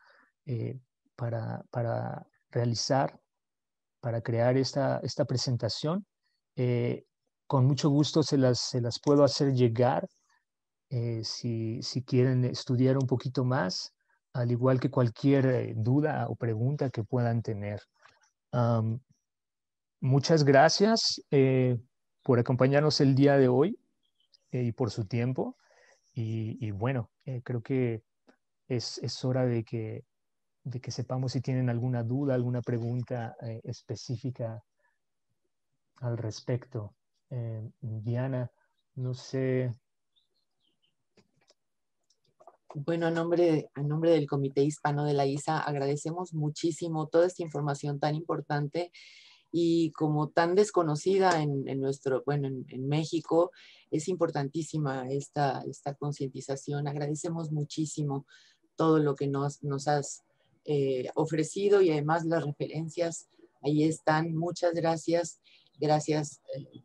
eh, para, para, realizar, para crear esta, esta presentación. Eh, con mucho gusto se las, se las puedo hacer llegar eh, si, si, quieren estudiar un poquito más, al igual que cualquier duda o pregunta que puedan tener. muchas gracias por acompañarnos el día de hoy y por su tiempo. Y, bueno, eh, creo que es, hora de que, sepamos si tienen alguna duda, alguna pregunta eh, específica al respecto. Eh, Diana, no sé. Bueno, nombre, a nombre del Comité Hispano de la ISA, agradecemos muchísimo toda esta información tan importante y como tan desconocida en, nuestro, bueno, en, México, es importantísima esta, esta concientización. Agradecemos muchísimo todo lo que nos, has eh, ofrecido y además las referencias ahí están. Muchas gracias. Gracias. Eh,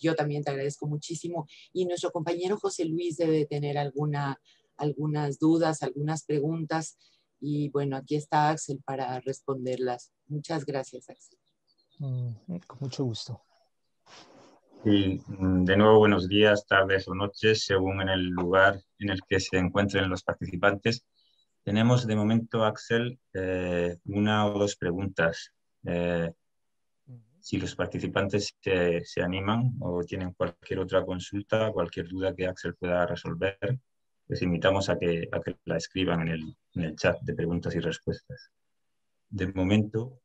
yo también te agradezco muchísimo. Y nuestro compañero José Luis debe tener alguna, algunas dudas, algunas preguntas. Y bueno, aquí está Axel para responderlas. Muchas gracias, Axel. Mm, con mucho gusto. Y mm, de nuevo, buenos días, tardes o noches, según en el lugar en el que se encuentren los participantes. Tenemos de momento, Axel, eh, una o dos preguntas. Eh, si los participantes se, animan o tienen cualquier otra consulta, cualquier duda que Axel pueda resolver, les invitamos a que, la escriban en el, en el chat de preguntas y respuestas. De momento,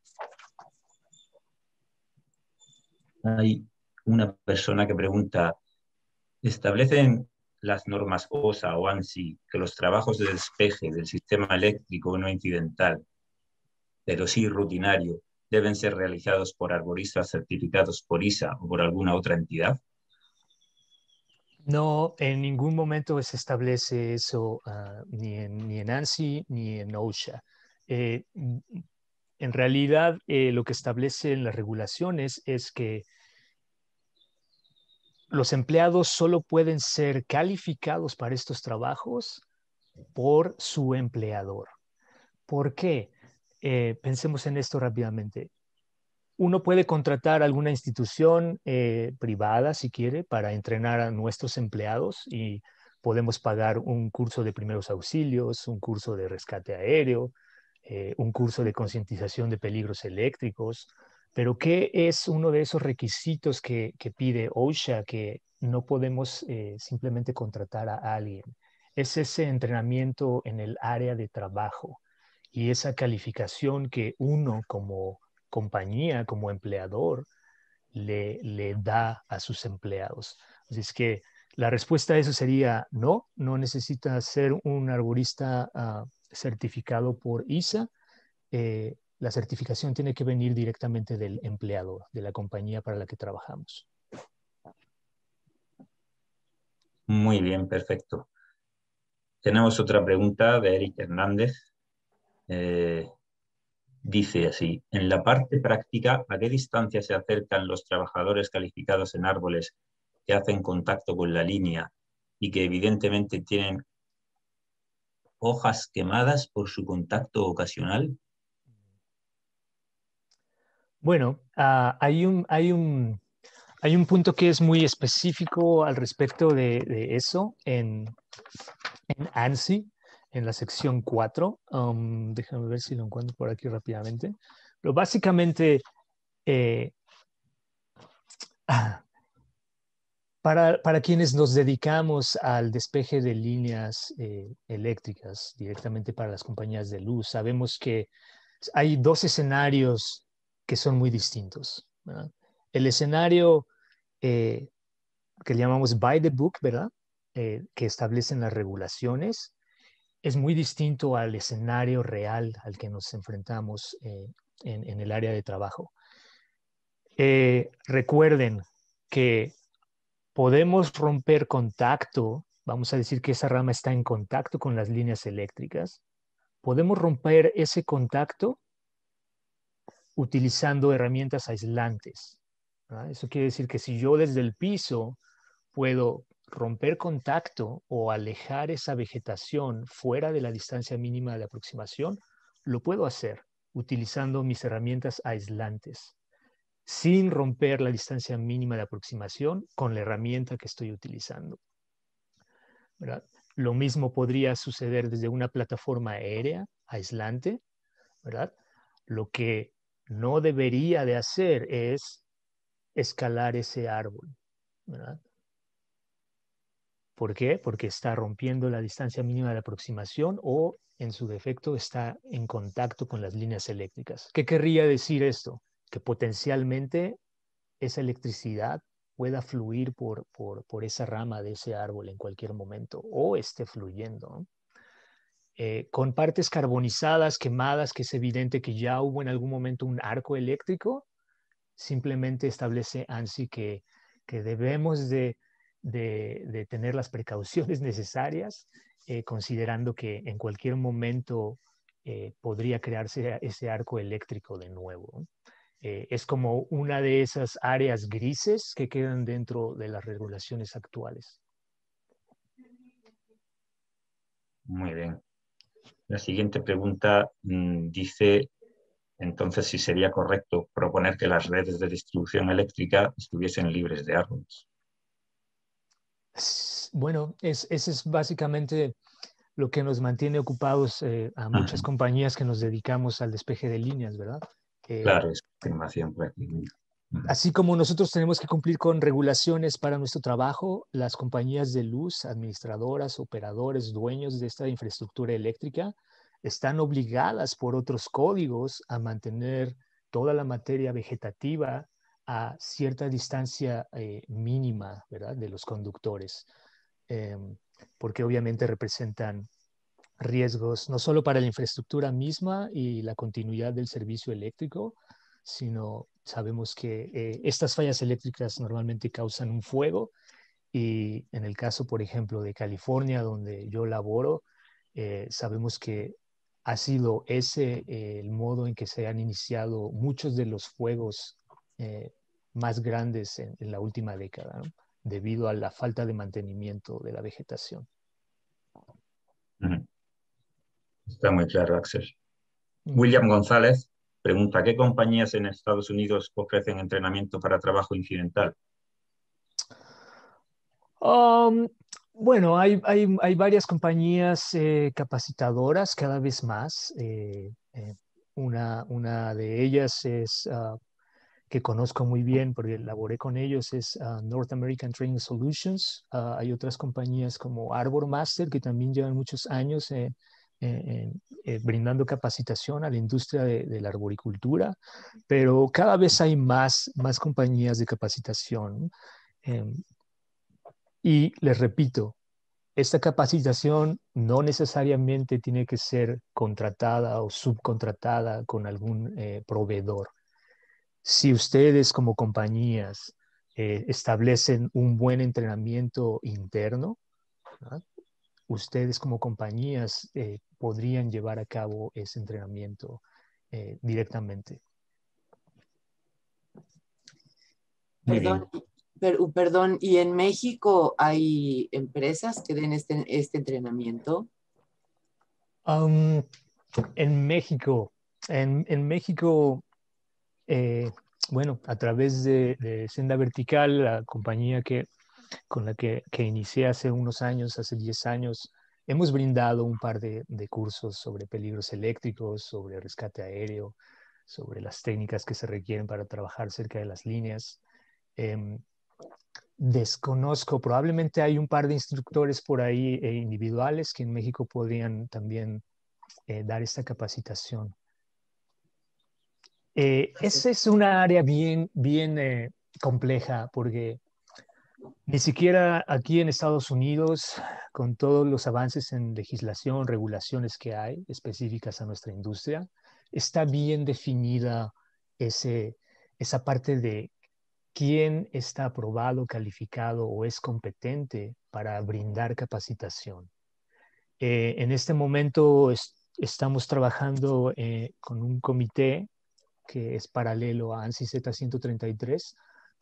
hay una persona que pregunta, ¿establecen las normas OSA o ANSI que los trabajos de despeje del sistema eléctrico no incidental, pero sí rutinario, deben ser realizados por arboristas certificados por ISA o por alguna otra entidad? No, en ningún momento se establece eso, ah, ni, en, ni en ANSI ni en OSHA. Eh, en realidad, eh, lo que establecen las regulaciones es que los empleados solo pueden ser calificados para estos trabajos por su empleador. ¿Por qué? Eh, pensemos en esto rápidamente. Uno puede contratar alguna institución eh, privada, si quiere, para entrenar a nuestros empleados y podemos pagar un curso de primeros auxilios, un curso de rescate aéreo, eh, un curso de concientización de peligros eléctricos, pero ¿qué es uno de esos requisitos que, pide OSHA que no podemos eh, simplemente contratar a alguien? Es ese entrenamiento en el área de trabajo y esa calificación que uno como compañía, como empleador, le, le da a sus empleados. Así es que la respuesta a eso sería no, no necesita ser un arborista ah, certificado por ISA, eh, la certificación tiene que venir directamente del empleador, de la compañía para la que trabajamos. Muy bien, perfecto. Tenemos otra pregunta de Eric Hernández. Eh, dice así, en la parte práctica, ¿a qué distancia se acercan los trabajadores calificados en árboles que hacen contacto con la línea y que evidentemente tienen hojas quemadas por su contacto ocasional? Bueno, ah, hay, un, hay, un, hay un punto que es muy específico al respecto de, eso en, en ANSI, en la sección 4. Um, déjame ver si lo encuentro por aquí rápidamente. Pero básicamente, eh, para, quienes nos dedicamos al despeje de líneas eh, eléctricas directamente para las compañías de luz, sabemos que hay dos escenarios que son muy distintos. El escenario eh, que llamamos by the book, ¿verdad? Eh, que establecen las regulaciones, es muy distinto al escenario real al que nos enfrentamos en, el área de trabajo. recuerden que podemos romper contacto, vamos a decir que esa rama está en contacto con las líneas eléctricas, podemos romper ese contacto utilizando herramientas aislantes. Eso quiere decir que si yo desde el piso puedo romper contacto o alejar esa vegetación fuera de la distancia mínima de aproximación, lo puedo hacer utilizando mis herramientas aislantes sin romper la distancia mínima de aproximación con la herramienta que estoy utilizando. Lo mismo podría suceder desde una plataforma aérea aislante, Lo que no debería de hacer es escalar ese árbol, ¿Por qué? Porque está rompiendo la distancia mínima de aproximación o, en su defecto, está en contacto con las líneas eléctricas. ¿Qué querría decir esto? que potencialmente esa electricidad pueda fluir por, esa rama de ese árbol en cualquier momento o esté fluyendo. Eh, con partes carbonizadas, quemadas, que es evidente que ya hubo en algún momento un arco eléctrico, simplemente establece ANSI que, debemos de, tener las precauciones necesarias, eh, considerando que en cualquier momento eh, podría crearse ese arco eléctrico de nuevo. Eh, es como una de esas áreas grises que quedan dentro de las regulaciones actuales. Muy bien. La siguiente pregunta mm, dice entonces si sería correcto proponer que las redes de distribución eléctrica estuviesen libres de árboles. Bueno, es, ese es básicamente lo que nos mantiene ocupados eh, a muchas compañías que nos dedicamos al despeje de líneas, ¿verdad? claro, Así como nosotros tenemos que cumplir con regulaciones para nuestro trabajo, las compañías de luz, administradoras, operadores, dueños de esta infraestructura eléctrica, están obligadas por otros códigos a mantener toda la materia vegetativa a cierta distancia eh, mínima de los conductores, em, porque obviamente representan riesgos, no solo para la infraestructura misma y la continuidad del servicio eléctrico, sino sabemos que eh, estas fallas eléctricas normalmente causan un fuego y en el caso, por ejemplo, de California, donde yo laboro, eh, sabemos que ha sido ese eh, el modo en que se han iniciado muchos de los fuegos más grandes en, la última década, debido a la falta de mantenimiento de la vegetación. Está muy claro, Axel. Mm. William González pregunta, ¿qué compañías en Estados Unidos ofrecen entrenamiento para trabajo incidental? Um, bueno, hay, varias compañías eh, capacitadoras cada vez más. Eh, eh, una, de ellas es, ah, que conozco muy bien porque laboré con ellos, es ah, North American Training Solutions. Ah, hay otras compañías como Arbor Master que también llevan muchos años eh, eh, brindando capacitación a la industria de, la arboricultura, pero cada vez hay más, más compañías de capacitación. Eh, y les repito, esta capacitación no necesariamente tiene que ser contratada o subcontratada con algún proveedor. Si ustedes como compañías establecen un buen entrenamiento interno, ¿verdad? ustedes como compañías eh, podrían llevar a cabo ese entrenamiento eh, directamente. Perdón, perdón, ¿y en México hay empresas que den este, este entrenamiento? Um, en México, en, México, eh, bueno, a través de, de Senda Vertical, la compañía que con la que, inicié hace unos años, hace 10 años, hemos brindado un par de, cursos sobre peligros eléctricos, sobre rescate aéreo, sobre las técnicas que se requieren para trabajar cerca de las líneas. Em, desconozco, probablemente hay un par de instructores por ahí e individuales que en México podrían también eh, dar esta capacitación. Eh, esa es una área bien, bien compleja porque ni siquiera aquí en Estados Unidos, con todos los avances en legislación, regulaciones que hay específicas a nuestra industria, está bien definida esa parte de quién está aprobado, calificado o es competente para brindar capacitación. Eh, en este momento estamos trabajando eh, con un comité que es paralelo a ANSI Z133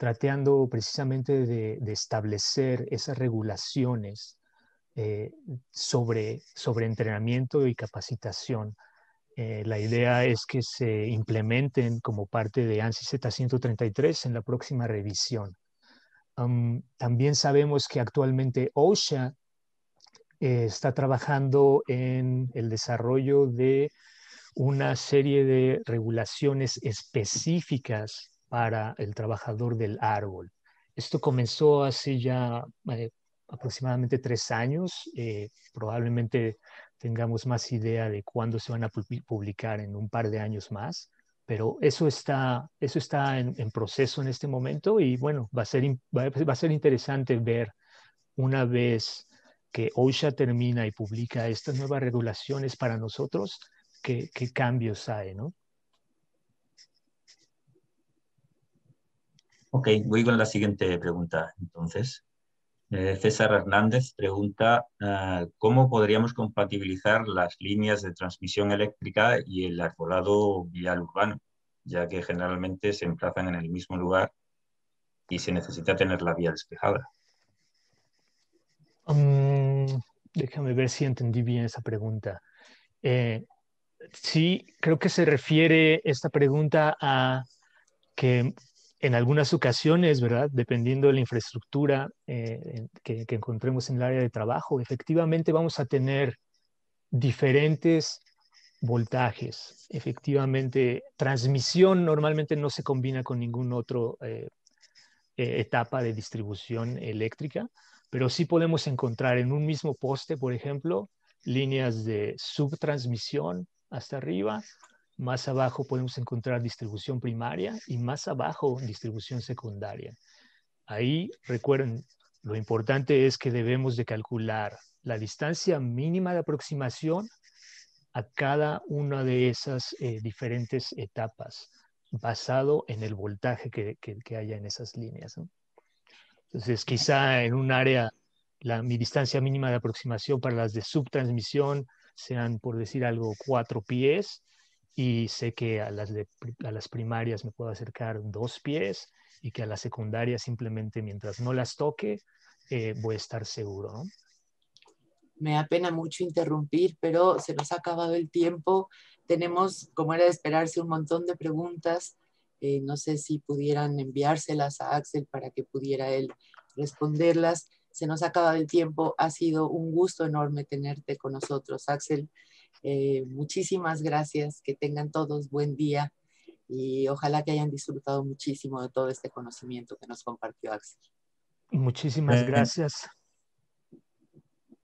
tratando precisamente de, establecer esas regulaciones eh, sobre, sobre entrenamiento y capacitación. Eh, la idea es que se implementen como parte de ANSI Z133 en la próxima revisión. también sabemos que actualmente OSHA eh, está trabajando en el desarrollo de una serie de regulaciones específicas para el trabajador del árbol. Esto comenzó hace ya eh, aproximadamente tres años. Eh, probablemente tengamos más idea de cuándo se van a publicar en un par de años más, pero eso está, eso está en, proceso en este momento y bueno, va a, ser, va, a ser interesante ver una vez que OSHA termina y publica estas nuevas regulaciones para nosotros, qué, qué cambios hay, ¿no? Ok, voy con la siguiente pregunta entonces. Eh, César Hernández pregunta, ah, ¿cómo podríamos compatibilizar las líneas de transmisión eléctrica y el arbolado vial urbano? Ya que generalmente se emplazan en el mismo lugar y se necesita tener la vía despejada. Mm, déjame ver si entendí bien esa pregunta. Eh, sí, creo que se refiere esta pregunta a que en algunas ocasiones, ¿verdad? Dependiendo de la infraestructura eh, que, encontremos en el área de trabajo, efectivamente vamos a tener diferentes voltajes. Efectivamente, transmisión normalmente no se combina con ningún otro eh, eh, etapa de distribución eléctrica, pero sí podemos encontrar en un mismo poste, por ejemplo, líneas de subtransmisión hasta arriba más abajo podemos encontrar distribución primaria y más abajo distribución secundaria. Ahí recuerden, lo importante es que debemos de calcular la distancia mínima de aproximación a cada una de esas eh, diferentes etapas basado en el voltaje que, que, haya en esas líneas. Entonces, quizá en un área, la, mi distancia mínima de aproximación para las de subtransmisión sean, por decir algo, cuatro pies, y sé que a las, primarias me puedo acercar dos pies y que a las secundarias simplemente mientras no las toque eh, voy a estar seguro. Me da pena mucho interrumpir, pero se nos ha acabado el tiempo. Tenemos, como era de esperarse, un montón de preguntas. Eh, no sé si pudieran enviárselas a Axel para que pudiera él responderlas. Se nos ha acabado el tiempo. Ha sido un gusto enorme tenerte con nosotros, Axel. Eh, muchísimas gracias, que tengan todos buen día y ojalá que hayan disfrutado muchísimo de todo este conocimiento que nos compartió Axel. Muchísimas gracias.